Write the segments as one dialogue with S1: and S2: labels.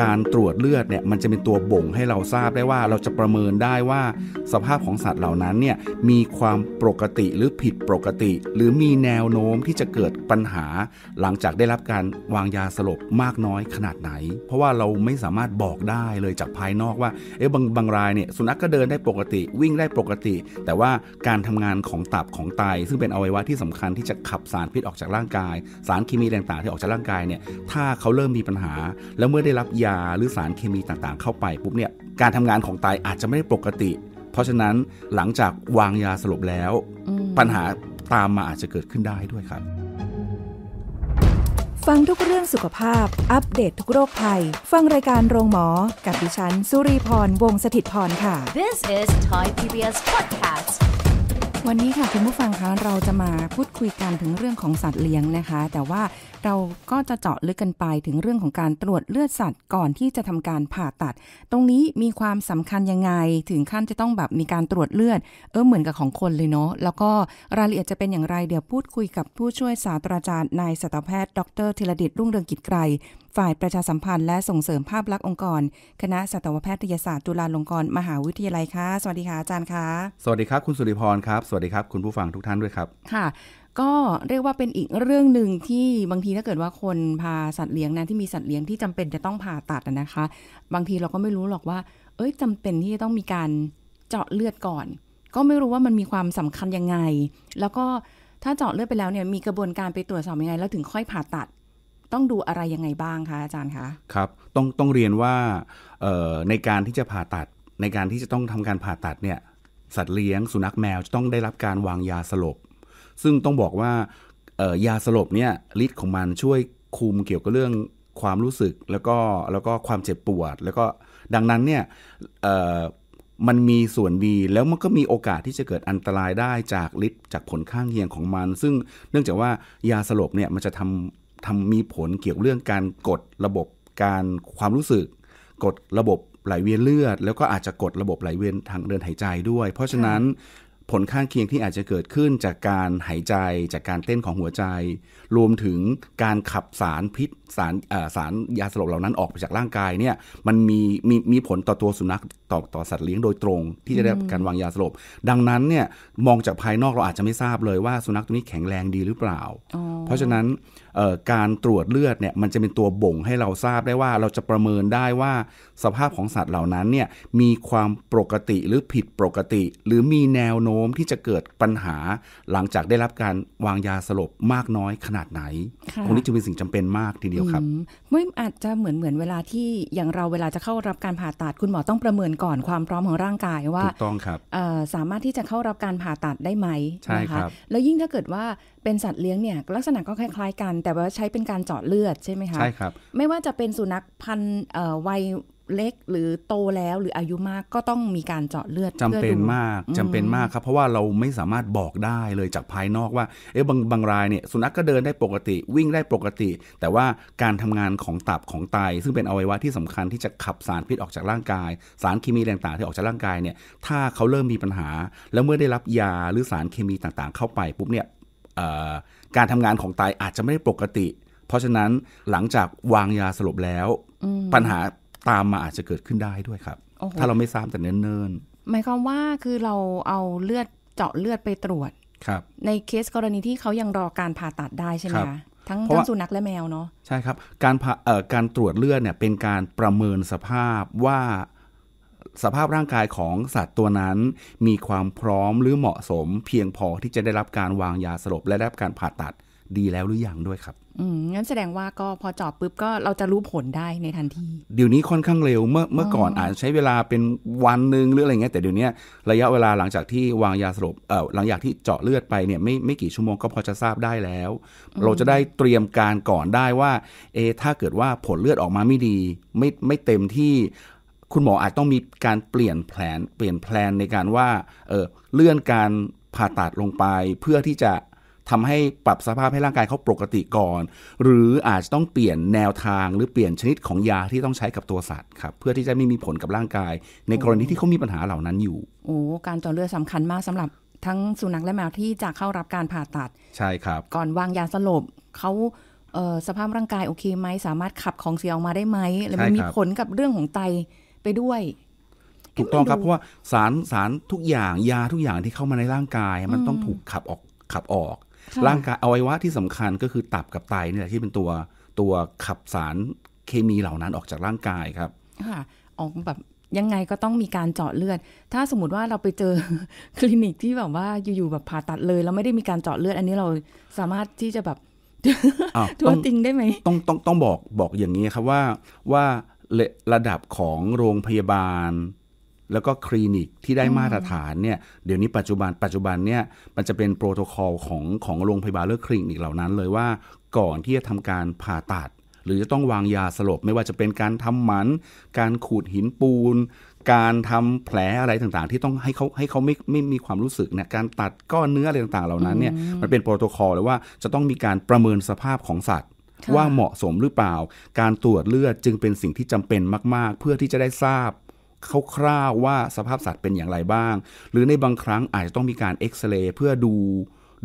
S1: การตรวจเลือดเนี่ยมันจะเป็นตัวบ่งให้เราทราบได้ว่าเราจะประเมินได้ว่าสภาพของสัตว์เหล่านั้นเนี่ยมีความปกติหรือผิดปกติ หรือมีแนวโน้มที่จะเกิดปัญหา หลังจากได้รับการวางยาสลบมากน้อยขนาดไหน เพราะว่าเราไม่สามารถบอกได้เลยจากภายนอกว่าเอ๊ะบางบางรายเนี่ยสุนัขกก็เดินได้ปกติวิ่งได้ปกติ แต่ว่าการทำงานของตับของไตซึ่งเป็นอวัยวะที่สำคัญที่จะขับสารพิษออกจากร่างกาย สารเคมีต่างๆที่ออกจากร่างกายเนี่ยถ้าเขาเริ่มมีปัญหา แล้วเมื่อได้รับยาาหรือสารเคมีต่าง ๆ เข้าไปปุ๊บเนี่ยการทำงานของไตอาจจะไม่ได้ปกติ เพราะฉะนั้นหลังจากวางยาสลบแล้ว ปัญหาตามมาอาจจะเกิดขึ้นได้ด้วยครับ
S2: ฟังทุกเรื่องสุขภาพ อัปเดตททุกโรคภัย ฟังรายการโรงหมอ กับดิฉันสุรีพร วงศิตพรค่ะ This is Thai PBS podcast วันนี้ค่ะคุณผู้ฟังคะ เราจะมาพูดคุยกันถึงเรื่องของสัตว์เลี้ยงนะคะ แต่ว่าเราก็จะเจาะลึกกันไปถึงเรื่องของการตรวจเลือดสัตว์ก่อนที่จะทำการผ่าตัด ตรงนี้มีความสำคัญยังไง ถึงขั้นจะต้องแบบมีการตรวจเลือด เออเหมือนกับของคนเลยเนาะแล้วก็รายละเอียดจะเป็นอย่างไรเดี๋ยวพูดคุยกับผู้ช่วยศาสตราจารย์นายสัตวแพทย์ดรธีรดิตรุ่งเรืองกิจไกรฝ่ายประชาสัมพันธ์และส่งเสริมภาพลักษณ์องค์กร คณะสัตวแพทยศาสตร์จุฬาลงกรณ์มหาวิทยาลัยค่ะ สวัสดีค่ะอาจารย์ค่ะ
S1: สวัสดีครับ คุณสุริพรครับ สวัสดีครับ คุณผู้ฟังทุกท่านด้วยครับ
S2: ค่ะก็เรียกว่าเป็นอีกเรื่องหนึ่งที่บางทีถ้าเกิดว่าคนพาสัตว์เลี้ยงนะที่มีสัตว์เลี้ยงที่จำเป็นจะต้องผ่าตัดนะคะ บางทีเราก็ไม่รู้หรอกว่า เอ้ยจำเป็นที่จะต้องมีการเจาะเลือดก่อน ก็ไม่รู้ว่ามันมีความสำคัญยังไงแล้วก็ถ้าเจาะเลือดไปแล้วเนี่ยมีกระบวนการไปตรวจสอบยังไง แล้วถึงค่อยผ่าตัดต้องดูอะไรยังไงบ้างคะอาจารย์คะ
S1: ครับต้องต้องเรียนว่าในการที่จะผ่าตัดในการที่จะต้องทำการผ่าตัดเนี่ย สัตว์เลี้ยง สุนัขแมวจะต้องได้รับการวางยาสลบซึ่งต้องบอกว่ายาสลบเนี่ยฤทธิ์ของมันช่วยคุมเกี่ยวกับเรื่องความรู้สึกแล้วก็แล้วก็ความเจ็บปวดแล้วก็ดังนั้นเนี่ยมันมีส่วนดีแล้วมันก็มีโอกาสที่จะเกิดอันตรายได้จากฤทธิ์จากผลข้างเคียงของมัน ซึ่งเนื่องจากว่ายาสลบเนี่ยมันจะทำทำมีผลเกี่ยวเรื่องการกดระบบการความรู้สึก กดระบบไหลเวียนเลือด แล้วก็อาจจะกดระบบไหลเวียนทางเดินหายใจด้วย เพราะฉะนั้นผลข้างเคียงที่อาจจะเกิดขึ้นจากการหายใจ จากการเต้นของหัวใจ รวมถึงการขับสารพิษ สารสารยาสลบเหล่านั้นออกไปจากร่างกายเนี่ยมันมีมีมีผลต่อตัวสุนัขต่อต่อสัตว์เลี้ยงโดยตรงที่จะได้การวางยาสลบ ดังนั้นเนี่ยมองจากภายนอกเราอาจจะไม่ทราบเลยว่าสุนัขตัวนี้แข็งแรงดีหรือเปล่า เพราะฉะนั้นการตรวจเลือดเนี่ยมันจะเป็นตัวบ่งให้เราทราบได้ว่าเราจะประเมินได้ว่า สภาพของสัตว์เหล่านั้นเนี่ยมีความปกติหรือผิดปกติ หรือมีแนวโน้มที่จะเกิดปัญหา หลังจากได้รับการวางยาสลบมากน้อยขนาดไหนตรงนี้จึงเป็นสิ่งจำเป็นมากทีเดียวครับ
S2: ไม่อาจจะเหมือนเหมือนเวลาที่อย่างเราเวลาจะเข้ารับการผ่าตัดคุณหมอต้องประเมินก่อนความพร้อมของร่างกายว่าถูกต้องครับสามารถที่จะเข้ารับการผ่าตัดได้ไหมใช่ครับแล้วยิ่งถ้าเกิดว่าเป็นสัตว์เลี้ยงเนี่ยลักษณะก็คล้ายๆกันแต่ว่าใช้เป็นการเจาะเลือดใช่ไหมคะใช่ครับ ไม่ว่าจะเป็นสุนัขพันธุ์วัยเล็กหรือโตแล้วหรืออายุมากก็ต้องมีการเจาะเลือดจำเป็นมากจำเป็นมากคร
S1: ับเพราะว่าเราไม่สามารถบอกได้เลยจากภายนอกว่าเอ๊ะบางบางรายเนี่ยสุนัขกก็เดินได้ปกติวิ่งได้ปกติ แต่ว่าการทำงานของตับของไตซึ่งเป็นอวัยวะที่สำคัญที่จะขับสารพิษออกจากร่างกาย สารเคมีต่างๆที่ออกจากร่างกายเนี่ยถ้าเขาเริ่มมีปัญหา แล้วเมื่อได้รับยาหรือสารเคมีต่างๆ เข้าไปปุ๊บเนี่ยการทำงานของไตอาจจะไม่ได้ปกติ เพราะฉะนั้นหลังจากวางยาสลบแล้วปัญหาตามมาอาจจะเกิดขึ้นได้ด้วยครับถ้าเราไม่ทราบแต่เนิ่น
S2: ๆหมายความว่าคือเราเอาเลือดเจาะเลือดไปตรวจครับในเคสกรณีที่เขายังรอการผ่าตัดได้ใช่ไหมคะทั้งทั้งสุนัขและแมวเนาะ
S1: ใช่ครับการผ่าเอ่อการตรวจเลือดเนี่ยเป็นการประเมินสภาพว่าสภาพร่างกายของสัตว์ตัวนั้นมีความพร้อมหรือเหมาะสมเพียงพอที่จะได้รับการวางยาสลบและได้รับการผ่าตัดดีแล้วหรืออยังด้วยครับ
S2: อืม งั้นแสดงว่าก็พอจอบปุ๊บก็เราจะรู้ผลได้ในทันที
S1: เดี๋ยวนี้ค่อนข้างเร็ว เมื่อเมื่อก่อนอาจใช้เวลาเป็นวันหนึ่งหรืออะไรเงี้ย แต่เดี๋ยวนี้ระยะเวลาหลังจากที่วางยาสลบ เอ่อ หลังจากที่เจาะเลือดไปเนี่ยไม่ไม่กี่ชั่วโมงก็พอจะทราบได้แล้ว เราจะได้เตรียมการก่อนได้ว่า เอถ้าเกิดว่าผลเลือดออกมาไม่ดี ไม่ไม่เต็มที่ คุณหมออาจต้องมีการเปลี่ยนแผนเปลี่ยนแผนในการว่า เออเลื่อนการผ่าตัดลงไป เพื่อที่จะทำให้ปรับสภาพให้ร่างกายเขาปกติก่อน หรืออาจจะต้องเปลี่ยนแนวทางหรือเปลี่ยนชนิดของยาที่ต้องใช้กับตัวสัตว์ครับเพื่อที่จะไม่มีผลกับร่างกาย ในกรณีที่เขามีปัญหาเหล่านั้นอยู่
S2: โอ้การเจาะเลือดสาคัญมากสำหรับทั้งสุนัขและแมวที่จะเข้ารับการผ่าตัด ใช่ครับ ก่อนวางยาสลบเขาสภาพร่างกายโอเคไหมสามารถขับของเสียออกมาได้ไหมหรือมันมีผลกับเรื่องของไตไปด้วย
S1: ถูกต้องครับเพราะว่าสารสารทุกอย่าง ยาทุกอย่างที่เข้ามาในร่างกาย มันต้องถูกขับออกขับออกร่างกายอวัยวะที่สำคัญก็คือตับกับไตนี่แหละที่เป็นตัวตัวขับสารเคมีเหล่านั้นออกจากร่างกายครับ
S2: ค่ะ ออกแบบยังไงก็ต้องมีการเจาะเลือด ถ้าสมมติว่าเราไปเจอคลินิกที่แบบว่าอยู่ๆแบบผ่าตัดเลยแล้วไม่ได้มีการเจาะเลือดอันนี้เราสามารถที่จะแบบ
S1: ทววติงได้ไหมต้องต้องต้องบอกบอกอย่างนี้ครับว่าว่าระดับของโรงพยาบาลแล้วก็คลินิก ที่ได้มาตรฐานเนี่ยเดี๋ยวนี้ปัจจุบันปัจจุบันเนี่ยมันจะเป็นโปรโตโคอลของของโรงพยาบาลเลือคลินิกเหล่านั้นเลยว่าก่อนที่จะทำการผ่าตัด หรือจะต้องวางยาสลบไม่ว่าจะเป็นการทำหมัน การขูดหินปูนการทำแผลอะไรต่างๆ ที่ต้องให้เขาให้เขาไม่ไม่มีความรู้สึกเนี่ยการตัดก้อนเนื้ออะไรต่างๆเหล่านั้นเนี่ยมันเป็นโปรโตโคอลเลยว่าจะต้องมีการประเมินสภาพของสัตว์ ว่าเหมาะสมหรือเปล่า การตรวจเลือดจึงเป็นสิ่งที่จำเป็นมากๆ เพื่อที่จะได้ทราบคร่าวๆว่าสภาพสัตว์เป็นอย่างไรบ้าง หรือในบางครั้ง อาจจะต้องมีการเอ็กซเรย์เพื่อดู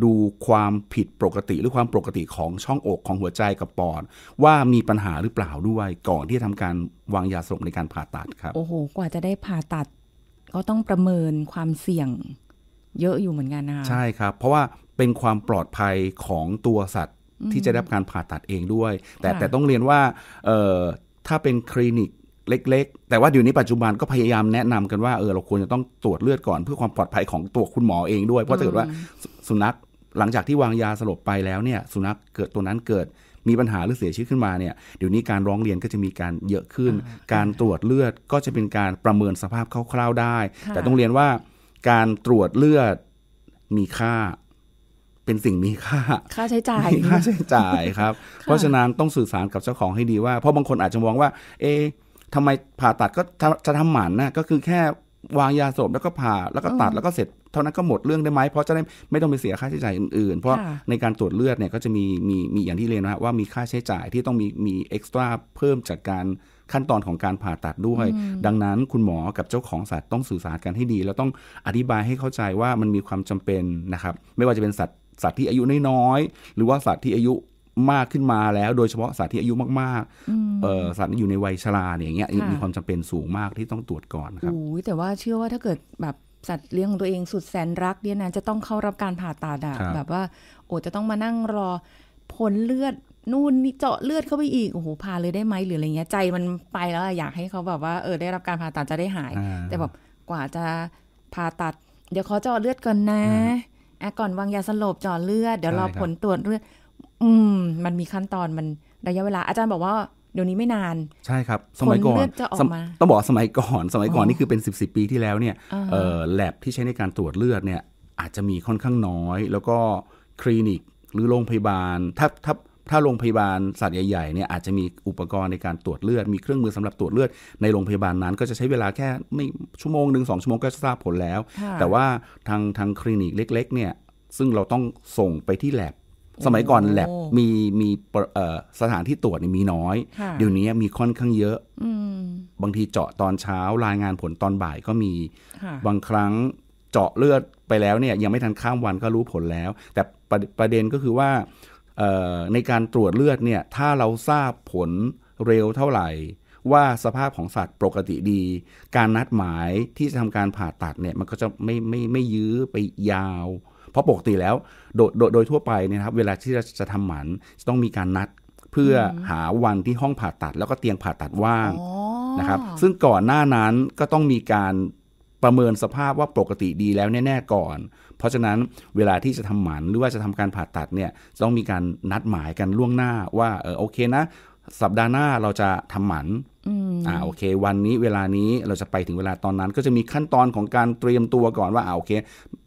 S1: ดูความผิดปกติ หรือความปกติของช่องอกของหัวใจกับปอดว่ามีปัญหาหรือเปล่าด้วย ก่อนที่จะทำการวางยาสลบในการผ่าตัดครับ โอ้
S2: โห กว่าจะได้ผ่าตัด ก็ต้องประเมินความเสี่ยงเยอะอยู่เหมือนกันนะคะใช
S1: ่ครับ เพราะว่าเป็นความปลอดภัยของตัวสัตว์ ที่จะได้รับการผ่าตัดเองด้วย แต่แต่ต้องเรียนว่าถ้าเป็นคลินิกเล็ก ๆ แต่ว่าเดี๋ยวนี้ปัจจุบันก็พยายามแนะนำกันว่าเออเราควรจะต้องตรวจเลือดก่อนเพื่อความปลอดภัยของตัวคุณหมอเองด้วย เพราะถ้าเกิดว่าสุนัขหลังจากที่วางยาสลบไปแล้วเนี่ย สุนัขเกิดตัวนั้นเกิดมีปัญหาหรือเสียชีวิตขึ้นมาเนี่ยเดี๋ยวนี้การร้องเรียนก็จะมีการเยอะขึ้น การตรวจเลือดก็จะเป็นการประเมินสภาพคร่าว ๆได้ แต่ต้องเรียนว่าการตรวจเลือดมีค่าเป็นสิ่งมีค่า
S2: ค่าใช้จ่ายมีค่า
S1: ใช้จ่ายครับ เพราะฉะนั้นต้องสื่อสารกับเจ้าของให้ดีว่าเพราะบางคนอาจจะมองว่า เอทำไมผ่าตัดก็จะทำหมันนะก็คือแค่วางยาสลบแล้วก็ผ่าแล้วก็ตัดแล้วก็เสร็จเท่านั้นก็หมดเรื่องได้ไหมเพราะจะได้ไม่ต้องไปเสียค่าใช้จ่ายอื่นๆ เพราะในการตรวจเลือดเนี่ยก็จะมีมีมีอย่างที่เรียนนะว่ามีค่าใช้จ่ายที่ต้องมีมีเอ็กซ์ตร้าเพิ่มจากการขั้นตอนของการผ่าตัดด้วย ดังนั้นคุณหมอกับเจ้าของสัตว์ต้องสื่อสารกันให้ดี แล้วต้องอธิบายให้เข้าใจว่ามันมีความจำเป็นนะครับไม่ว่าจะเป็นสัตว์สัตว์ที่อายุน้อยๆหรือว่าสัตว์ที่อายุมากขึ้นมาแล้วโดยเฉพาะสัตว์ที่อายุมากๆสัตว์อยู่ในวัยชราเนี่ยอย่างเงี้ย มีความจำเป็นสูงมากที่ต้องตรวจก่อนค
S2: รับโอ้ยแต่ว่าเชื่อว่าถ้าเกิดแบบสัตว์เลี้ยงของตัวเองสุดแสนรักเนี่ยนะจะต้องเข้ารับการผ่าตาดัดแบบว่า โอ้จะต้องมานั่งรอผลเลือดนู่นนี่เจาะเลือดเข้าไปอีกโอ้โหผ่าเลยได้ไหมหรืออะไรเงี้ยใจมันไปแล้วอยากให้เขาแบบว่าเออได้รับการผ่าตัดจะได้หาย แต่แบบกว่าจะผ่าตัดเดี๋ยวขอเจาะเลือดก่อนนะอ่ะก่อนวางยาสลบเจาะเลือด เดี๋ยวรอผลตรวจเลือดอืมมันมีขั้นตอนมันระยะเวลาอาจารย์บอกว่าเดี๋ยวนี้ไม่นาน
S1: ใช่ครับสมัยก่อนจะออกมาต้องบอกสมัยก่อน สมัยก่อนนี่คือเป็น 10บสปีที่แล้วเนี่ยแลบที่ใช้ในการตรวจเลือดเนี่ยอาจจะมีค่อนข้างน้อย แล้วก็คลินิกหรือโรงพยาบาล ถ้าถ้าถ้าโรงพยาบาลสัตว์ใหญ่ๆเนี่ยอาจจะมีอุปกรณ์ในการตรวจเลือดมีเครื่องมือสำหรับตรวจเลือดในโรงพยาบาลนั้น ก็จะใช้เวลาแค่ไม่ชั่วโมงหนึ่งสองชั่วโมงก็ทราบผลแล้ว แต่ว่าทางทางคลินิกเล็กๆเนี่ยซึ่งเราต้องส่งไปที่แลบสมัยก่อนแลบมีมีสถานที่ตรวจมีน้อย เดี๋ยวนี้มีค่อนข้างเยอะ บางทีเจาะตอนเช้ารายงานผลตอนบ่ายก็มี บางครั้งเจาะเลือดไปแล้วเนี่ย ยังไม่ทันข้ามวันก็รู้ผลแล้ว แต่ป่ประเด็นก็คือว่าในการตรวจเลือดเนี่ย ถ้าเราทราบผลเร็วเท่าไหร่ ว่าสภาพของสัตว์ปกติดี การนัดหมายที่จะทำการผ่าตัดเนี่ย มันก็จะไม่ไม่ไม่ยื้อไปยาวเพราะปกติแล้วโดยโดยโดยทั่วไปเนี่ยครับ เวลาที่จะจะทำหมันต้องมีการนัดเพื่อหาวันที่ห้องผ่าตัด แล้วก็เตียงผ่าตัดว่างนะครับซึ่งก่อนหน้านั้นก็ต้องมีการประเมินสภาพว่าปกติดีแล้วแน่ ๆก่อน เพราะฉะนั้นเวลาที่จะทำหมันหรือว่าจะทำการผ่าตัดเนี่ยต้องมีการนัดหมายกันล่วงหน้าว่าเออโอเคนะ สัปดาห์หน้าเราจะทำหมันอ่าโอเค วันนี้เวลานี้เราจะไปถึงเวลาตอนนั้นก็จะมีขั้นตอนของการเตรียมตัวก่อนว่าอ่าโอเค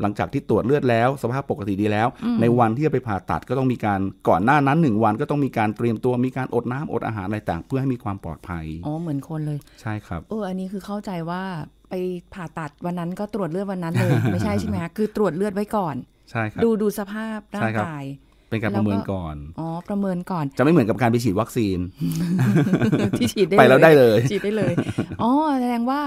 S1: หลังจากที่ตรวจเลือดแล้วสภาพปกติดีแล้ว ในวันที่จะไปผ่าตัดก็ต้องมีการก่อนหน้านั้นหนึ่งวันก็ต้องมีการเตรียมตัวมีการอดน้ำอดอาหารอะไรต่าง เพื่อให้มีความปลอดภัย อ๋อเหมือนคนเลย ใช่ครับ
S2: เอออันนี้คือเข้าใจว่าไปผ่าตัดวันนั้นก็ตรวจเลือดวันนั้นเลย ไม่ใช่ใช่ไหมคคือตรวจเลือดไว้ก่อนใช่ครับดูดูสภาพร่างกาย
S1: เป็นการประเมินก่อน อ๋
S2: อ ประเมินก่อน จ
S1: ะไม่เหมือนกับการไปฉีดวัคซีนที่ฉีดได้ไปแล้วได้เลย ฉีดได้เลย อ๋อ
S2: แสดงว่า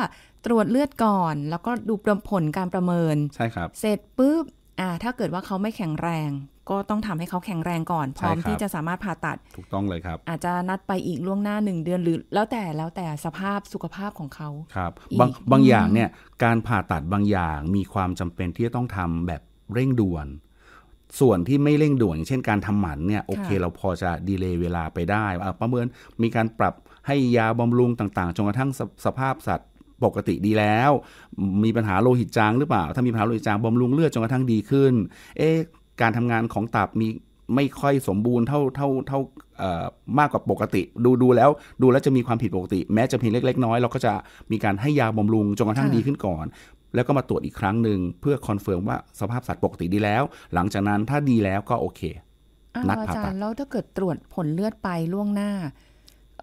S2: ตรวจเลือดก่อนแล้วก็ดูผลการประเมินใช่ครับ เสร็จปุ๊บ อ่า ถ้าเกิดว่าเขาไม่แข็งแรง ก็ต้องทำให้เขาแข็งแรงก่อน พร้อมที่จะสามารถผ่าตัดถูกต้องเลยครับ อาจจะนัดไปอีกล่วงหน้าหนึ่งเดือนหรือ แล้วแต่แล้วแต่สภาพสุขภาพของเขาครับ บางบางอย่างเนี่ย
S1: การผ่าตัดบางอย่างมีความจำเป็นที่จะต้องทำแบบเร่งด่วนส่วนที่ไม่เร่งด่วนเช่นการทำหมันเนี่ย โอเคเราพอจะดีเลย์เวลาไปได้ประเมิน มีการปรับให้ยาบำรุงต่างๆ จนกระทั่งสสภาพสัตว์ปกติดีแล้ว มีปัญหาโลหิตจางหรือเปล่า ถ้ามีปัญหาโลหิตจางบำรุงเลือดจนกระทั่งดีขึ้น เอ๊ะการทำงานของตับมีไม่ค่อยสมบูรณ์เท่าเท่าเท่ามากกว่าปกติดูดูแล้วดูแล้วจะมีความผิดปกติแม้จะเพียงเล็ก ๆ น้อยเราก็จะมีการให้ยาบำรุงจนกระทั่งดีขึ้นก่อนแล้วก็มาตรวจอีกครั้งหนึ่งเพื่อคอนเฟิร์มว่าสภาพสัตว์ปกติดีแล้วหลังจากนั้นถ้าดีแล้วก็โอเคนัดผ่าตัด
S2: แล้วถ้าเกิดตรวจผลเลือดไปล่วงหน้า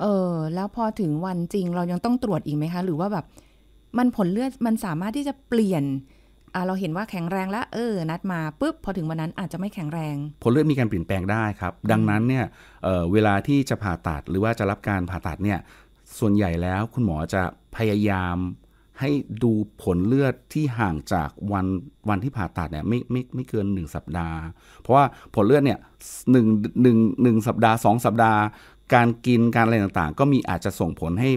S2: เออแล้วพอถึงวันจริงเรายังต้องตรวจอีกไหมคะหรือว่าแบบมันผลเลือดมันสามารถที่จะเปลี่ยนเราเห็นว่าแข็งแรงแล้วเออนัดมาปุ๊บพอถึงวันนั้นอาจจะไม่แข็งแรง
S1: ผลเลือดมีการเปลี่ยนแปลงได้ครับ ดังนั้นเนี่ยเเวลาที่จะผ่าตัด หรือว่าจะรับการผ่าตัดเนี่ยส่วนใหญ่แล้วคุณหมอจะพยายามให้ดูผลเลือดที่ห่างจากวันวันที่ผ่าตัดเนี่ยไม่ไม่ไม่เกิน 1 สัปดาห์ เพราะว่าผลเลือดเนี่ยหนึ่งหนึ่งหนึ่งสัปดาห์ 2 สัปดาห์การกินการอะไรต่างๆ ก็มีอาจจะส่งผลให้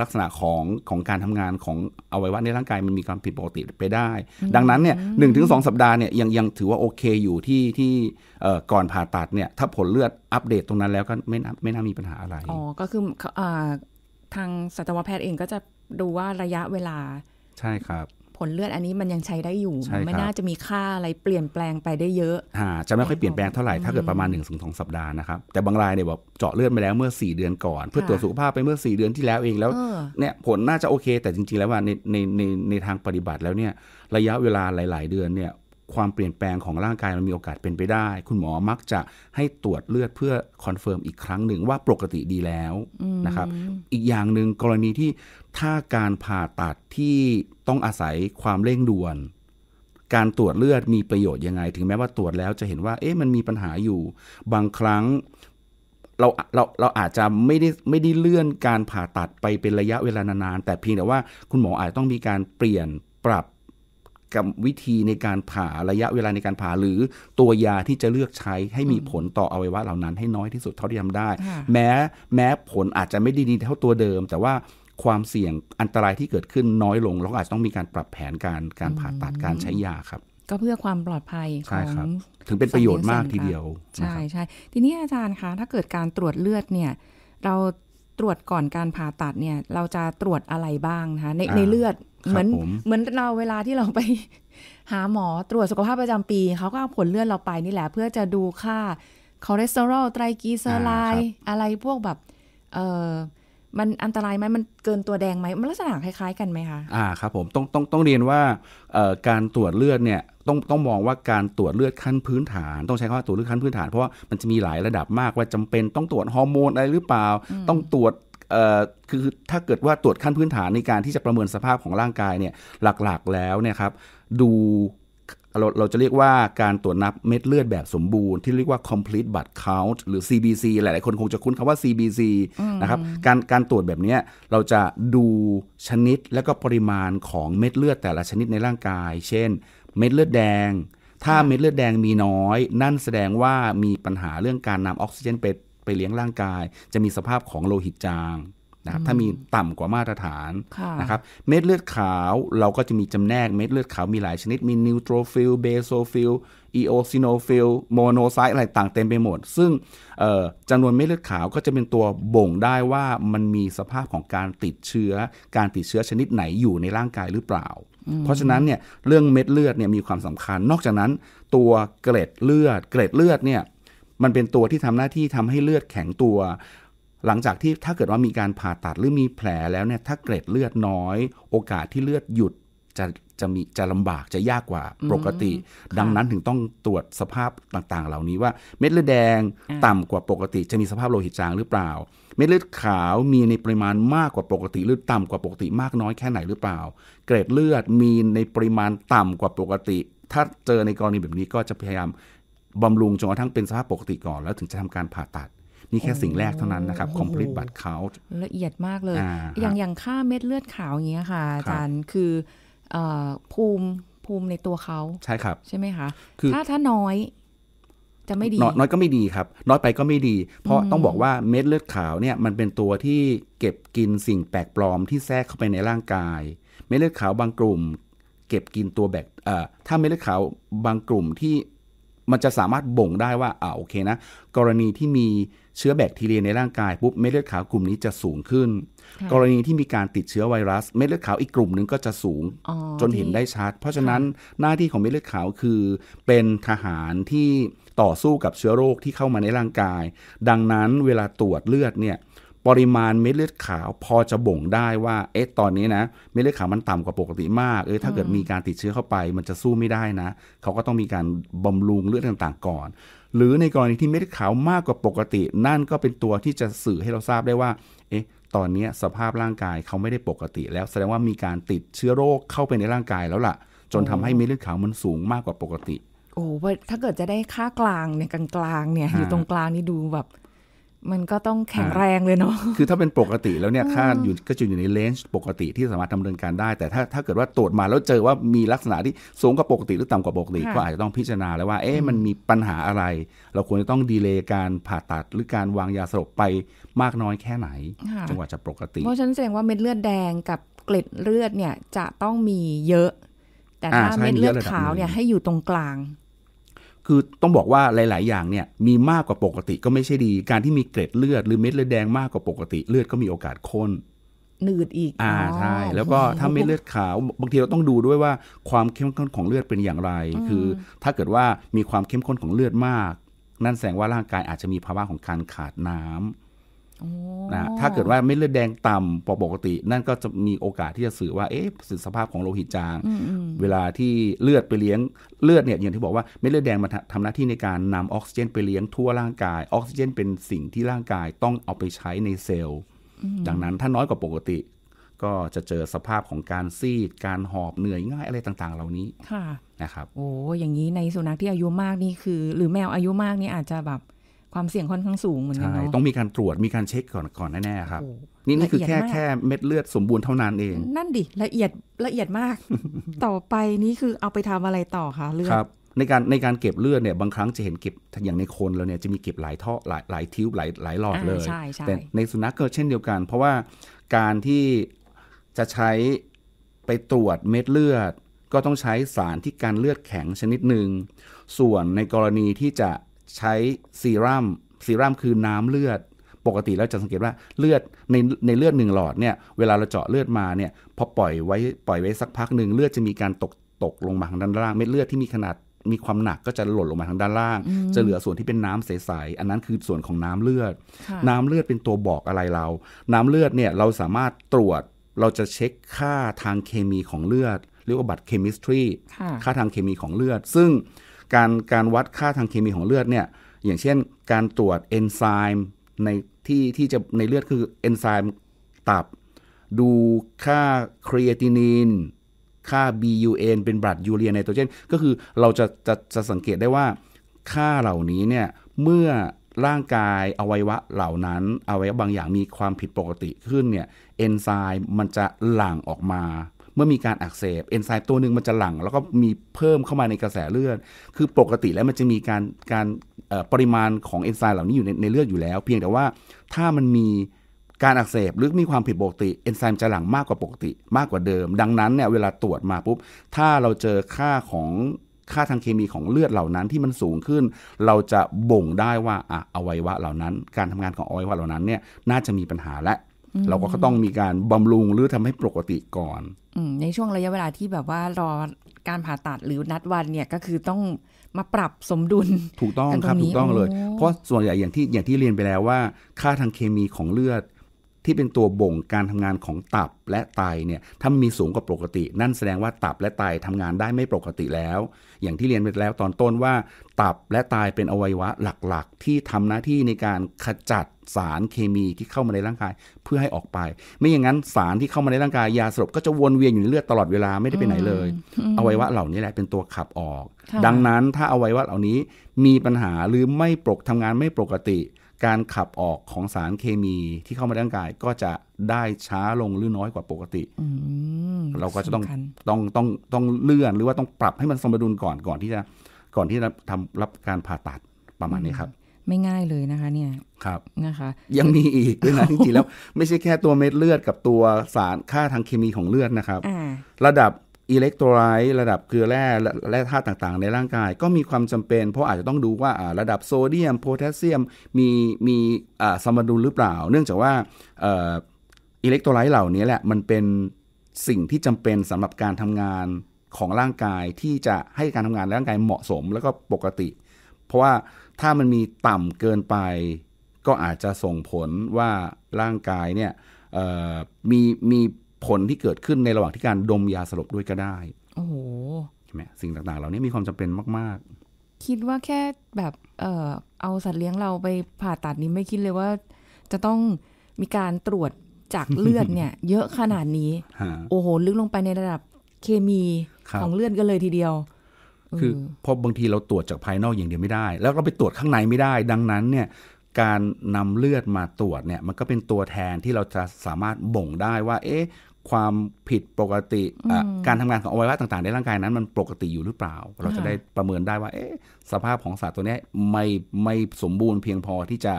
S1: ลักษณะของของการทำงานของอวัยวะในร่างกายมันมีความผิดปกติไปได้ ดังนั้นเนี่ยหนึ่งถึงสสัปดาห์เนี่ยยังยังถือว่าโอเคอยู่ที่ที่ก่อนผ่าตัดเนี่ยถ้าผลเลือดอัปเดตตรงนั้นแล้วก็ไม่น่าไม่น่ามีปัญหาอะไร อ
S2: ๋อ ก็คืออทางสัตวแพทย์เองก็จะดูว่าระยะเวลา ใช่ครับผลเลือดอันนี้มันยังใช้ได้อยู่ไม่น่าจะมีค่าอะไรเปลี่ยนแปลงไปได้เยอะ
S1: จะไม่ค่อยเปลี่ยนแปลงเท่าไหร่ถ้าเกิดประมาณ1นถึงสองสัปดาห์นะครับ แต่บางรายเนี่ยบอกเจาะเลือดไปแล้วเมื่อ 4 เดือนก่อน เพื่อตรวจสุขภาพไปเมื่อ 4 เดือนที่แล้วเองแล้วเนี่ยผลน่าจะโอเค แต่จริงๆแล้วว่าในในในในทางปฏิบัติแล้วเนี่ยระยะเวลาหลายๆเดือนเนี่ยความเปลี่ยนแปลงของร่างกายมันมีโอกาสเป็นไปได้ คุณหมอมักจะให้ตรวจเลือดเพื่อคอนเฟิร์มอีกครั้งหนึ่งว่าปกติดีแล้วนะครับ อีกอย่างหนึ่งกรณีที่ถ้าการผ่าตัดที่ต้องอาศัยความเร่งด่วน การตรวจเลือดมีประโยชน์ยังไง ถึงแม้ว่าตรวจแล้วจะเห็นว่า เอ๊ะมันมีปัญหาอยู่ บางครั้ง เราเราเราอาจจะไม่ได้ไม่ได้เลื่อนการผ่าตัดไปเป็นระยะเวลานานๆแต่เพียงแต่ว่า คุณหมออาจต้องมีการเปลี่ยนปรับกับวิธีในการผ่าระยะเวลาในการผ่าหรือตัวยาที่จะเลือกใช้ให้มีผลต่ออวัยวะเหล่านั้นให้น้อยที่สุดเท่าที่ทำได้ แม้แม้ผลอาจจะไม่ดีเท่าตัวเดิม แต่ว่าความเสี่ยงอันตรายที่เกิดขึ้นน้อยลงเราอาจจะต้องมีการปรับแผนการการผ่าตัดการใช้ยาครับ
S2: ก็เพื่อความปลอดภัยของถึงเป็นประโยชน์มากทีเดียวใช่ใช่ทีนี้อาจารย์คะถ้าเกิดการตรวจเลือดเนี่ยเราตรวจก่อนการผ่าตัดเนี่ยเราจะตรวจอะไรบ้างนะคะในในเลือด
S1: เหมือนเหมือน
S2: เราเวลาที่เราไปหาหมอตรวจสุขภาพประจำปี เขาก็เอาผลเลือดเราไปนี่แหละ เพื่อจะดูค่าคอเลสเตอรอลไตรกลีเซอไรด์อะไรพวกแบบเออมันอันตรายไหมมันเกินตัวแดงไหมมันลักษณะคล้ายๆกันไหมคะ
S1: อ่าครับผมต้องต้องต้องเรียนว่าการตรวจเลือดเนี่ยต้องต้องมองว่าการตรวจเลือดขั้นพื้นฐาน ต้องใช้คำว่าตรวจเลือดขั้นพื้นฐานเพราะว่ามันจะมีหลายระดับมากว่าจำเป็นต้องตรวจฮอร์โมนอะไรหรือเปล่าต้องตรวจคือถ้าเกิดว่าตรวจขั้นพื้นฐานในการที่จะประเมินสภาพของร่างกายเนี่ยหลัก ๆแล้วเนี่ยครับดูเราเราจะเรียกว่าการตรวจนับเม็ดเลือดแบบสมบูรณ์ ที่เรียกว่า complete blood count หรือ CBC หลายๆคนคงจะคุ้นคำว่า CBC นะครับการการตรวจแบบนี้เราจะดูชนิดและก็ปริมาณของเม็ดเลือดแต่ละชนิดในร่างกาย เช่นเม็ดเลือดแดง ถ้าเม็ดเลือดแดงมีน้อยนั่นแสดงว่ามีปัญหาเรื่องการนำออกซิเจนไปไปเลี้ยงร่างกาย จะมีสภาพของโลหิตจางนะครับถ้ามีต่ำกว่ามาตรฐานนะครับเม็ดเลือดขาวเราก็จะมีจำแนกเม็ดเลือดขาวมีหลายชนิดมีนิวโตรฟิลเบโซฟิลอีโอซิโนฟิลโมโนไซต์อะไรต่างเต็มไปหมด ซึ่งจำนวนเม็ดเลือดขาวก็จะเป็นตัวบ่งได้ว่ามันมีสภาพของการติดเชื้อ การติดเชื้อชนิดไหนอยู่ในร่างกายหรือเปล่า เพราะฉะนั้นเนี่ยเรื่องเม็ดเลือดเนี่ยมีความสำคัญ นอกจากนั้นตัวเกล็ดเลือดเกล็ดเลือดเนี่ยมันเป็นตัวที่ทำหน้าที่ทำให้เลือดแข็งตัว หลังจากที่ถ้าเกิดว่ามีการผ่าตัดหรือมีแผลแล้วเนี่ยถ้าเกร็ดเลือดน้อย โอกาสที่เลือดหยุดจะจะมีจะลำบากจะยากกว่าปกติ ดังนั้นถึงต้องตรวจสภาพต่างๆ เหล่านี้ว่าเม็ดเลือดแดงต่ำกว่าปกติ จะมีสภาพโลหิตจางหรือเปล่า เม็ดเลือดขาวมีในปริมาณมากกว่าปกติ หรือต่ำกว่าปกติมากน้อยแค่ไหนหรือเปล่า เกรดเลือดมีในปริมาณต่ำกว่าปกติ ถ้าเจอในกรณีแบบนี้ก็จะพยายามบำรุงจนกระทั่งเป็นสภาพปกติก่อนแล้วถึงจะทำการผ่าตัดนี่แค่สิ่งแรกเท่านั้นนะครับ complete blood count
S2: ละเอียดมากเลย อย่างอย่างค่าเม็ดเลือดขาวอย่างเงี้ยค่ะอาจารย์ คือภูมิภูมิในตัวเขาใช่ครับ ใช่ไหมคะคถ้าถ้าน้อยจะไม่ดี น้อ
S1: ยก็ไม่ดีครับ น้อยไปก็ไม่ดี เพราะต้องบอกว่าเม็ดเลือดขาวเนี่ย มันเป็นตัวที่เก็บกินสิ่งแปลกปลอมที่แทรกเข้าไปในร่างกาย เม็ดเลือดขาวบางกลุ่ม เก็บกินตัวแบกถ้าเม็ดเลือดขาวบางกลุ่มที่มันจะสามารถบ่งได้ว่าอ่าโอเคนะ กรณีที่มีเชื้อแบคทีเรียในร่างกายปุ๊บเม็ดเลือดขาวกลุ่มนี้จะสูงขึ้น กรณีที่มีการติดเชื้อไวรัส เม็ดเลือดขาวอีกกลุ่มนึงก็จะสูงจนเห็นได้ชัด เพราะฉะนั้นหน้าที่ของเม็ดเลือดขาวคือ เป็นทหารที่ต่อสู้กับเชื้อโรคที่เข้ามาในร่างกาย ดังนั้นเวลาตรวจเลือดเนี่ยปริมาณเม็ดเลือดขาวพอจะบ่งได้ว่าเอ๊ะตอนนี้นะ เม็ดเลือดขาวมันต่ำกว่าปกติมากเอยถ้าเกิดมีการติดเชื้อเข้าไป มันจะสู้ไม่ได้นะ เขาก็ต้องมีการบำรุงเลือดต่าง ๆก่อน หรือในกรณีที่เม็ดเลือดขาวมากกว่าปกติ นั่นก็เป็นตัวที่จะสื่อให้เราทราบได้ว่าเอ๊ะตอนนี้สภาพร่างกายเขาไม่ได้ปกติ แล้วแสดงว่ามีการติดเชื้อโรคเข้าไปในร่างกายแล้วล่ะ จนทำให้เม็ดเลือดขาวมันสูงมากกว่าปกติ
S2: โอ้ถ้าเกิดจะได้ค่ากลางเนี่ยกลางๆเนี่ยอยู่ตรงกลางนี่ดูแบบมันก็ต้องแข็งแรงเลยเนาะ คื
S1: อถ้าเป็นปกติแล้วเนี่ยค่าอยู่ก็จะอยู่ในเลนส์ปกติที่สามารถดาเนินการได้ แต่ถ้าถ้าเกิดว่าตรวจมาแล้วเจอว่ามีลักษณะที่สูงกว่าปกติ หรือต่ำกว่าปกติ ก็อาจจะต้องพิจารณาแล้วว่าเอ๊ะมันมีปัญหาอะไร เราควรจะต้องดีเลย์การผ่าตัดหรือการวางยาสลบไปมากน้อยแค่ไหนจนกว่าจะปกติ เพราะฉะนั
S2: ้นแสดงว่าเม็ดเลือดแดงกับเกล็ดเลือดเนี่ยจะต้องมีเยอะ แต่ถ้าเม็ดเลือดขาวเนี่ยให้อยู่ตรงกลาง
S1: คือต้องบอกว่าหลาย ๆ อย่างเนี่ย มีมากกว่าปกติก็ไม่ใช่ดี การที่มีเกล็ดเลือดหรือเม็ดเลือดแดงมากกว่าปกติ เลือดก็มีโอกาสข้นหนืดอีกอ่าใช่แล้วก็ถ้าเม็ดเลือดขาว บางทีเราต้องดูด้วยว่าความเข้มข้นของเลือดเป็นอย่างไร คือ ถ้าเกิดว่ามีความเข้มข้นของเลือดมาก นั่นแสดงว่าร่างกายอาจจะมีภาวะของการขาดน้ำ
S3: นะถ้าเกิดว่าไม
S1: ่เลือดแดงต่ำปกติ นั่นก็จะมีโอกาสที่จะสื่อว่าเอ๊ะสภาพของโลหิตจาง เวลาที่เลือดไปเลี้ยงเลือดเนี่ยอย่างที่บอกว่าไม่เลือดแดงมาทำหน้าที่ในการนำออกซิเจนไปเลี้ยงทั่วร่างกายออกซิเจน เป็นสิ่งที่ร่างกายต้องเอาไปใช้ในเซลล์ดังนั้นถ้าน้อยกว่าปกติ ก็จะเจอสภาพของการซีดการหอบเหนื่อยง่ายอะไรต่างๆ เหล่านี้นะครับ
S2: โอ้อย่างนี้ในสุนัขที่อายุมากนี่คือ หรือแมวอายุมากนี่อาจจะแบบความเสี่ยงค่อนข้างสูงเหมือนกันเนาะต้
S1: องมีการตรวจมีการเช็คก่อนก่อนแน่ๆครับนี่นี่คือแค่แค่เม็ดเลือดสมบูรณ์เท่านั้นเอง
S2: นั่นดิ ละเอียดละเอียดมากต่อไปนี่คือเอาไปทำอะไรต่อคะ เลือดครับ
S1: ในการในการเก็บเลือดเนี่ยบางครั้งจะเห็นเก็บอย่างในคนเราเนี่ย จะมีเก็บหลายท่อหลายหลายทิวหลายหลายหลอดเลย แต่ในสุนัขก็เช่นเดียวกัน เพราะว่าการที่จะใช้ไปตรวจเม็ดเลือด ก็ต้องใช้สารที่การเลือดแข็งชนิดหนึ่งส่วนในกรณีที่จะใช้ซีรัม่มซีรั่มคือน้ำเลือด ปกติแล้วจะสังเกตว่าเลือดในในเลือดหนึ่งหลอดเนี่ยเวลาเราเจาะเลือดมาเนี่ย พอปล่อยไว้ปล่อยไว้สักพักหนึ่งเลือดจะมีการตกตกลงมาทางด้านล่างเม็ดเลือดที่มีขนาดมีความหนักก็จะหล่นลงมาทางด้านล่าง จะเหลือส่วนที่เป็นน้ำใสๆอันนั้นคือส่วนของน้ำเลือด น้ำเลือดเป็นตัวบอกอะไรเรา น้ำเลือดเนี่ยเราสามารถตรวจเราจะเช็คค่าทางเคมีของเลือดเรียกว่าบัตรเคมิสตรีค่าทางเคมีของเลือด ซึ่งการการวัดค่าทางเคมีของเลือดเนี่ยอย่างเช่นการตรวจเอนไซม์ในที่ที่จะในเลือดคือเอนไซม์ตับ ดูค่าครีเอตินีนค่า BUN เป็นบัตรยูเรียในตัวเช่นก็คือเราจะจะจะสังเกตได้ว่าค่าเหล่านี้เนี่ยเมื่อร่างกายอวัยวะเหล่านั้นอวัยวะบางอย่างมีความผิดปกติขึ้นเนี่ยเอนไซม์มันจะหลั่งออกมาเมื่อมีการอักเสบเอนไซม์ตัวหนึ่งมันจะหลั่งแล้วก็มีเพิ่มเข้ามาในกระแสเลือด คือปกติแล้วมันจะมีการการปริมาณของเอนไซม์เหล่านี้อยู่ในในเลือดอยู่แล้วเพียงแต่ว่าถ้ามันมีการอักเสบหรือมีความผิดปกติเอนไซม์จะหลั่งมากกว่าปกติมากกว่าเดิม ดังนั้นเนี่ยเวลาตรวจมาปุ๊บถ้าเราเจอค่าของค่าทางเคมีของเลือดเหล่านั้นที่มันสูงขึ้น เราจะบ่งได้ว่าอะอวัยวะเหล่านั้นการทำงานของอวัยวะเหล่านั้นเนี่ยน่าจะมีปัญหาและเราก็ต้องมีการบำรุงหรือทำให้ปกติก่อน
S2: อในช่วงระยะเวลาที่แบบว่ารอการผ่าตัดหรือนัดวันเนี่ย ก็คือต้องมาปรับสมดุล
S1: ถูกต้องครับ ถูกต้องเลย เพราะส่วนใหญ่อย่างที่อย่างที่เรียนไปแล้วว่า ค่าทางเคมีของเลือดที่เป็นตัวบ่งการทำงานของตับและไตเนี่ยถ้ามีสูงกว่าปกติ นั่นแสดงว่าตับและไตทำงานได้ไม่ปกติแล้ว อย่างที่เรียนไปแล้วตอนต้นว่าตับและไตเป็นอวัยวะหลักๆ ที่ทำหน้าที่ในการขจัดสารเคมีที่เข้ามาในร่างกายเพื่อให้ออกไป ไม่อย่างนั้นสารที่เข้ามาในร่างกายยาสลบก็จะวนเวียนอยู่ในเลือดตลอดเวลาไม่ได้ไปไหนเลยอวัยวะเหล่านี้แหละเป็นตัวขับออก ดังนั้นถ้าอวัยวะเหล่านี้มีปัญหาหรือไม่ปกทำงานไม่ปกติการขับออกของสารเคมีที่เข้ามาในร่างกายก็จะได้ช้าลงหรือน้อยกว่าปกติ เราก็จะต้องต้องต้องต้องเลื่อนหรือว่าต้องปรับให้มันสมดุลก่อนก่อนที่จะ ก่อนที่จะทำรับการผ่าตัดประมาณนี้ครับ
S2: ไม่ง่ายเลยนะคะเนี่ย
S1: ครับ นะคะ ยังมีอีกด้วยนะจริงๆแล้วไม่ใช่แค่ตัวเม็ดเลือดกับตัวสารค่าทางเคมีของเลือด นะครับ ระดับอิเล็กโทรไลต์ระดับเกลือแร่และธาตุต่างๆ ในร่างกายก็มีความจำเป็น เพราะอาจจะต้องดูว่าระดับโซเดียม โพแทสเซียม มีมีสมดุลหรือเปล่า เนื่องจากว่าอิเล็กโทรไลต์เหล่านี้แหละ มันเป็นสิ่งที่จำเป็นสำหรับการทำงานของร่างกายที่จะให้การทำงานร่างกายเหมาะสมแล้วก็ปกติ เพราะว่าถ้ามันมีต่ำเกินไปก็อาจจะส่งผลว่าร่างกายเนี่ยมีมีผลที่เกิดขึ้นในระหว่างที่การดมยาสลบด้วยก็ได้โอ้โห ใช่ไหมสิ่งต่างๆเหล่านี้มีความจำเป็นมาก
S2: ๆ คิดว่าแค่แบบเออเอาสัตว์เลี้ยงเราไปผ่าตัดนี้ไม่คิดเลยว่าจะต้องมีการตรวจจากเลือดเนี่ย เยอะขนาดนี้ โอ้โหลึกลงไปในระดับเคมีของเลือดกันเลยทีเดียว คือ
S1: เพอบางทีเราตรวจจากภายนอกอย่างเดียวไม่ได้ แล้วเราไปตรวจข้างในไม่ได้ ดังนั้นเนี่ยการนำเลือดมาตรวจเนี่ย มันก็เป็นตัวแทนที่เราจะสามารถบ่งได้ว่า เอ๊ะความผิดปกติการทำงานของอวัยวะต่าง ๆ ในร่างกายนั้น มันปกติอยู่หรือเปล่า เราจะได้ประเมินได้ว่า เอ๊สภาพของสัตว์ตัวนี้ไม่ไม่สมบูรณ์เพียงพอที่จะ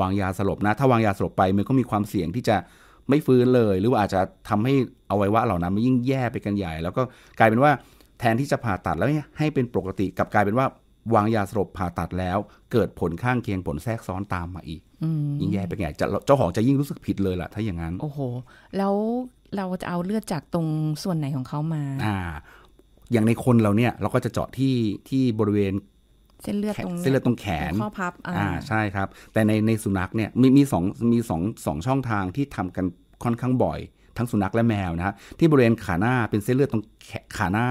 S1: วางยาสลบนะ ถ้าวางยาสลบไปมันก็มีความเสี่ยงที่จะไม่ฟื้นเลย หรือว่าอาจจะทำให้อวัยวะเหล่านั้นมันยิ่งแย่ไปกันใหญ่ แล้วก็กลายเป็นว่าแทนที่จะผ่าตัดแล้วให้เป็นปกติกับกลายเป็นว่า วางยาสลบผ่าตัดแล้ว เกิดผลข้างเคียงผลแทรกซ้อนตามมาอีกยิ่งแย่ไปไงเจ้าของจะยิ่งรู้สึกผิดเลยล่ะ ถ้าอย่างนั้นโอ้โห
S2: แล้วเราจะเอาเลือดจากตรงส่วนไหนของเขามาอ่
S1: า อย่างในคนเราเนี่ยเราก็จะเจาะที่ที่บริเวณ
S2: เส้นเลือดตรงเส้นเลือด
S1: ตรงแขนข้อ
S2: พับอ่าใ
S1: ช่ครับ แต่ในในสุนัขเนี่ยมีมีสองมีสองสองช่องทางที่ทำกันค่อนข้างบ่อย ทั้งสุนัขและแมวนะฮะที่บริเวณขาหน้าเป็นเส้นเลือดตรงขาหน้า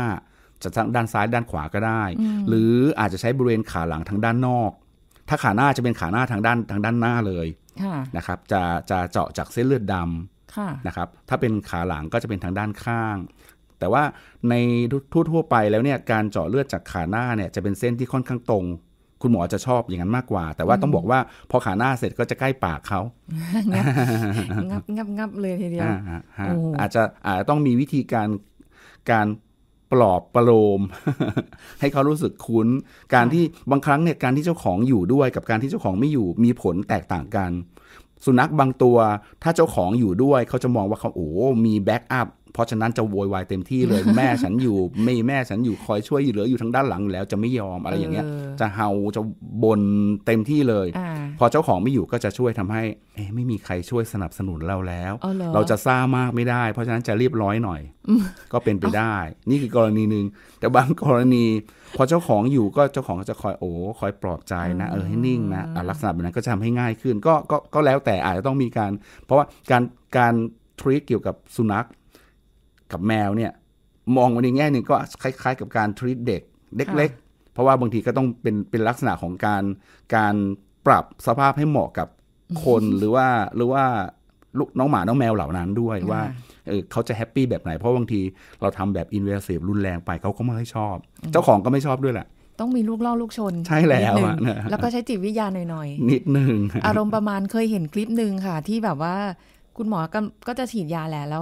S1: จะทางด้านซ้ายด้านขวาก็ได้ หรืออาจจะใช้บริเวณขาหลังทางด้านนอก ถ้าขาหน้าจะเป็นขาหน้าทางด้านทางด้านหน้าเลยนะครับ จะจะเจาะจากเส้นเลือดดำนะครับถ้าเป็นขาหลังก็จะเป็นทางด้านข้าง แต่ว่าในทั่วๆไปแล้วเนี่ยการเจาะเลือดจากขาหน้าเนี่ยจะเป็นเส้นที่ค่อนข้างตรง คุณหมอจะชอบอย่างนั้นมากกว่า แต่ว่าต้องบอกว่าพอขาหน้าเสร็จก็จะใกล้ปากเขางับ
S2: งับงับเลยทีเดียว
S1: อาจจะอาจจะต้องมีวิธีการการปลอบประโลมให้เขารู้สึกคุ้น การที่บางครั้งเนี่ยการที่เจ้าของอยู่ด้วย กับการที่เจ้าของไม่อยู่มีผลแตกต่างกันสุนัขบางตัว ถ้าเจ้าของอยู่ด้วยเขาจะมองว่าเขาโอ้ มีแบ็กอัพเพราะฉะนั้นจะโวยวายเต็มที่เลย แม่ฉันอยู่ไม่แม่ฉันอยู่คอยช่วยเหลืออยู่ทางด้านหลังแล้วจะไม่ยอมอะไรอย่างเงี้ย จะเฮาจะบ่นเต็มที่เลย พอเจ้าของไม่อยู่ก็จะช่วยทำให้ไม่มีใครช่วยสนับสนุนเราแล้ว เราจะซ่ามากไม่ได้ เพราะฉะนั้นจะเรียบร้อยหน่อยก็เป็นไปได้ นี่คือกรณีหนึ่งแต่บางกรณีพอเจ้าของอยู่ก็เจ้าของจะคอยโอ้คอยปลอบใจนะ เออให้นิ่งนะลักษณะแบบนั้นก็จะทำให้ง่ายขึ้นก็ก็ก็แล้วแต่อาจจะต้องมีการ เพราะว่าการการทริคเกี่ยวกับสุนัขกับแมวเนี่ย มองในแง่หนึ่งก็คล้ายๆกับการทรีตเด็กเล็กๆ เพราะว่าบางทีก็ต้องเป็นเป็นลักษณะของการการปรับสภาพให้เหมาะกับคนหรือว่าหรือว่าลูกน้องหมาน้องแมวเหล่านั้นด้วยว่าเขาจะแฮปปี้แบบไหน เพราะบางทีเราทำแบบอินเวสซีฟรุนแรงไปเขาก็ไม่ค่อยชอบ เจ้าของก็ไม่ชอบด้วยแหละ
S2: ต้องมีลูกล่อลูกชนใช่แล้วแล้วก็ใช้จิตวิทยาหน่อยๆ
S1: นิดหนึ่งอารมณ์
S2: ประมาณเคยเห็นคลิปหนึ่งค่ะ ที่แบบว่าคุณหมอก็จะฉีดยาแหละ แล้ว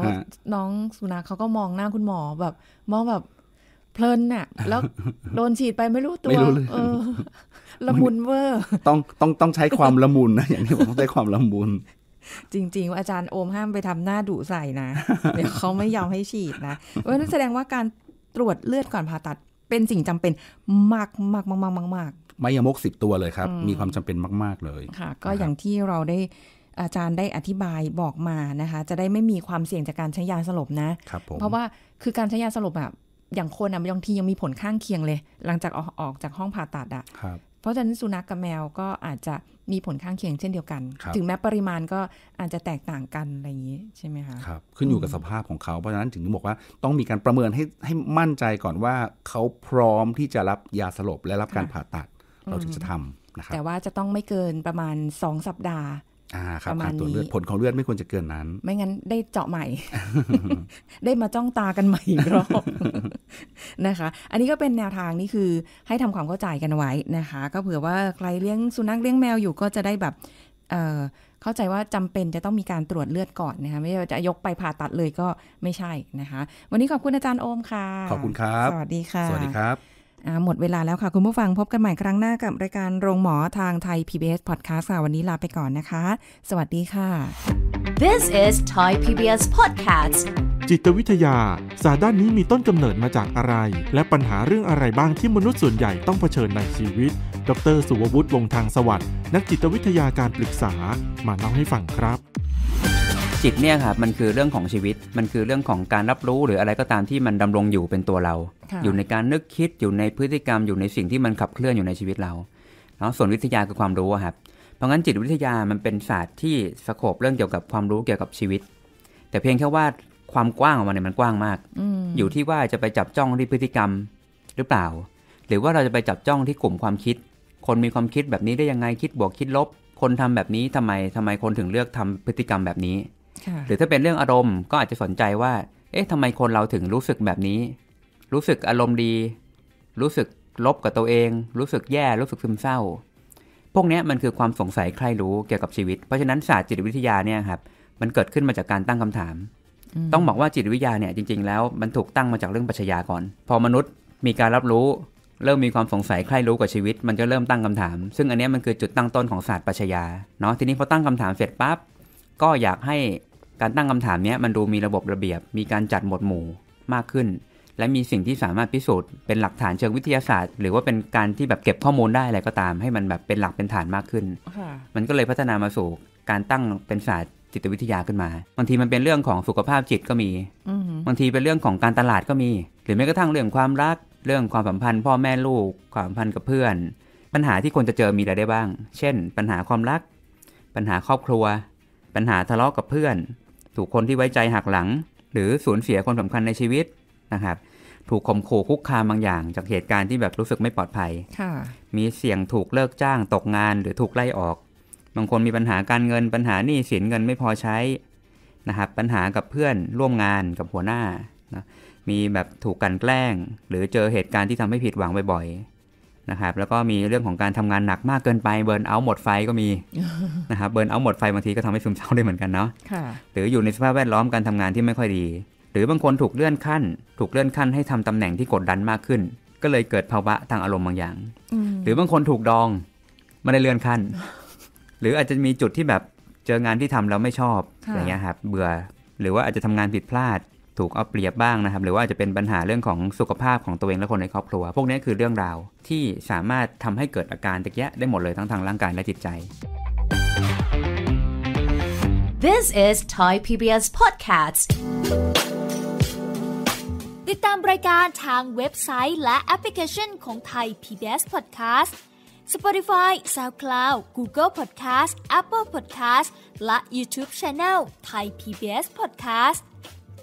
S2: น้องสุนัขเขาก็มองหน้าคุณหมอแบบมองแบบ เพลินน่ะ แล้วโดนฉีดไปไม่รู้ตัว เออละมุนเวอร์
S1: ต้องต้องต้องใช้ความละมุนนะอย่างทีบผมต้องใช้ความละมุน
S2: จริงๆว่าอาจารย์โอมห้ามไปทำหน้าดุใส่นะ เดี๋ยวเขาไม่ยอมให้ฉีดนะเพราะนั่นแสดงว่าการตรวจเลือดก่อนผ่าตัด เป็นสิ่งจำเป็นมากมากมากมากมาก
S1: ม่ยมกสิบตัวเลยครับ มีความจำเป็นมาก ๆเลยค
S2: ่ะ ก็อย่างที่เราได้อาจารย์ได้อธิบายบอกมานะคะ จะได้ไม่มีความเสี่ยงจากการใช้ยาสลบนะ เพราะว่าคือการใช้ยาสลบอ่ะอย่างคนอ่ะบางทียังมีผลข้างเคียงเลย หลังจากออกออกจากห้องผ่าตัดอ่ะเพราะฉะนั้นสุนัขกกับแมวก็อาจจะมีผลข้างเคียงเช่นเดียวกัน ถึงแม้ปริมาณก็อาจจะแตกต่างกันอะไรอย่างนี้ใช่ไหมคะครับขึ้นอยู่กับส
S1: ภาพของเขาเพราะฉะนั้นถึงบอกว่าต้องมีการประเมินให้ให้มั่นใจก่อนว่า เขาพร้อมที่จะรับยาสลบและรับการผ่าตัดเราถึงจะทำนะครับ
S2: แต่ว่าจะต้องไม่เกินประมาณ 2 สัปดาห์
S1: ประมาณนี้ผลของเลือดไม่ควรจะเกินนั้น
S3: ไ
S2: ม่งั้นได้เจาะใหม่ ได้มาจ้องตากันใหม่อีกรอบนะคะ อันนี้ก็เป็นแนวทางนี่คือให้ทำความเข้าใจกันไว้นะคะ ก็เผื่อว่าใครเลี้ยงสุนัขเลี้ยงแมวอยู่ก็จะได้แบบเข้าใจว่าจำเป็นจะต้องมีการตรวจเลือดก่อนนะคะไม่ใช่จะยกไปผ่าตัดเลยก็ไม่ใช่นะคะ วันนี้ขอบคุณอาจารย์โอมค่ะ ขอบคุณครับสวัสดีค่ะ สวัสดีครับหมดเวลาแล้วค่ะ คุณผู้ฟังพบกันใหม่ครั้งหน้ากับ รายการโรงหมอทางไทย PBS Podcast ค่ะวันนี้ลาไปก่อนนะคะ สวัสดีค่ะ This is Thai PBS Podcast
S1: จ
S3: ิตวิทยาศาสตร์ด้านนี้มีต้นกำเนิดมาจากอ
S1: ะไร และปัญหาเรื่องอะไรบ้างที่มนุษย์ส่วนใหญ่ต้องเผชิญในชีวิต ดรสุวัตวง
S3: ทางสวัสด์นักจิตวิทยาการปรึกษามาเล่าให้ฟังครับจิตเนี่ยครับมันคือเรื่องของชีวิตมันคือเรื่องของการรับรู้หรืออะไรก็ตามที่มันดำรงอยู่เป็นตัวเรา อยู่ในการนึกคิดอยู่ในพฤติกรรมอยู่ในสิ่งที่มันขับเคลื่อนอยู่ในชีวิตเราเนาะส่วนวิทยาคือความรู้ครับเพราะงั้นจิตวิทยามันเป็นศาสตร์ที่สโคบเรื่องเกี่ยวกับความรู้เกี่ยวกับชีวิต แต่เพียงแค่ว่าความกว้างของมันเนี่ยมันกว้างมากออยู่ที่ว่าจะไปจับจ้องที่พฤติกรรมหรือเปล่า หรือว่าเราจะไปจับจ้องที่กลุ่มความคิด คนมีความคิดแบบนี้ได้ยังไงคิดบวกคิดลบ คนทำแบบนี้ทำไม ทำไมคนถึงเลือกทำพฤติกรรมแบบนี้หรือถ้าเป็นเรื่องอารมณ์ก็อาจจะสนใจว่า เอ๊ะทำไมคนเราถึงรู้สึกแบบนี้ รู้สึกอารมณ์ดี รู้สึกลบกับตัวเอง รู้สึกแย่ รู้สึกซึมเศร้า พวกนี้มันคือความสงสัยใครรู้เกี่ยวกับชีวิต เพราะฉะนั้นศาสตร์จิตวิทยาเนี่ยครับมันเกิดขึ้นมาจากการตั้งคำถาม ต้องบอกว่าจิตวิทยาเนี่ยจริงๆแล้วมันถูกตั้งมาจากเรื่องปัชญาก่อนพอมนุษย์มีการรับรู้ เริ่มมีความสงสัยใครรู้กับชีวิตมันจะเริ่มตั้งคำถาม ซึ่งอันนี้มันคือจุดตั้งต้นของศาสตร์ปัชญา เนาะทีนี้พอตั้งคำถามเสร็จปั๊บก็อยากใ้การตั้งคำถามนี้มันดูมีระบบระเบียบ มีการจัดหมวดหมู่มากขึ้น และมีสิ่งที่สามารถพิสูจน์เป็นหลักฐานเชิงวิทยาศาสตร์ หรือว่าเป็นการที่แบบเก็บข้อมูลได้อะไรก็ตาม ให้มันแบบเป็นหลักเป็นฐานมากขึ้น มันก็เลยพัฒนามาสู่ การตั้งเป็นศาสตร์จิตวิทยาขึ้นมา บางทีมันเป็นเรื่องของสุขภาพจิตก็มีบางทีเป็นเรื่องของการตลาดก็มี หรือแม้กระทั่งเรื่องความรัก เรื่องความสัมพันธ์ พ่อแม่ลูก ความสัมพันธ์กับเพื่อน ปัญหาที่คนจะเจอมีอะไรได้บ้าง เช่น ปัญหาความรัก ปัญหาครอบครัว ปัญหาทะเลาะกับเพื่อนถูกคนที่ไว้ใจหักหลังหรือสูญเสียคนสำคัญในชีวิตนะครับถูกข่มขู่คุกคามบางอย่างจากเหตุการณ์ที่แบบรู้สึกไม่ปลอดภัยมีเสี่ยงถูกเลิกจ้างตกงานหรือถูกไล่ออก บางคนมีปัญหาการเงิน ปัญหาหนี้สินเงินไม่พอใช้นะครับปัญหากับเพื่อนร่วมงานกับหัวหน้านะมีแบบถูกกันแกล้งหรือเจอเหตุการณ์ที่ทำให้ผิดหวังบ่อยๆนะครับแล้วก็มีเรื่องของการทำงานหนักมากเกินไปเบิร์นเอาหมดไฟก็มีนะครับเบิร์นเอาหมดไฟบางทีก็ทำให้ซึมเศร้าได้เหมือนกันเนาะหรืออยู่ในสภาพแวดล้อม การทำงานที่ไม่ค่อยดี หรือบางคนถูกเลื่อนขั้น ถูกเลื่อนขั้นให้ทำตำแหน่งที่ กดดันมากขึ้น ก็เลยเกิดภาวะทางอารมณ์บางอย่างหรือบางคนถูกดองไม่ได้เลื่อนขั้น หรืออาจจะมีจุดที่แบบเจองานที่ทำแล้วไม่ชอบอะไรเงี้ยครับเบื่อหรือว่าอาจจะทำงานผิดพลาดถูกเอาเปรียบบ้างนะครับ หรือว่าจะเป็นปัญหาเรื่องของสุขภาพของตัวเองและคนในครอบครัว พวกนี้คือเรื่องราวที่สามารถทำให้เกิดอาการตะแยะได้หมดเลยทั้งทางร่างกายและจิตใจ
S2: This is Thai PBS Podcast
S3: ติดตามรายการทางเว็บไซต์และแอปพลิเคชันของ Thai PBS Podcast Spotify
S2: SoundCloud Google Podcast Apple Podcast และ YouTube Channel Thai PBS Podcast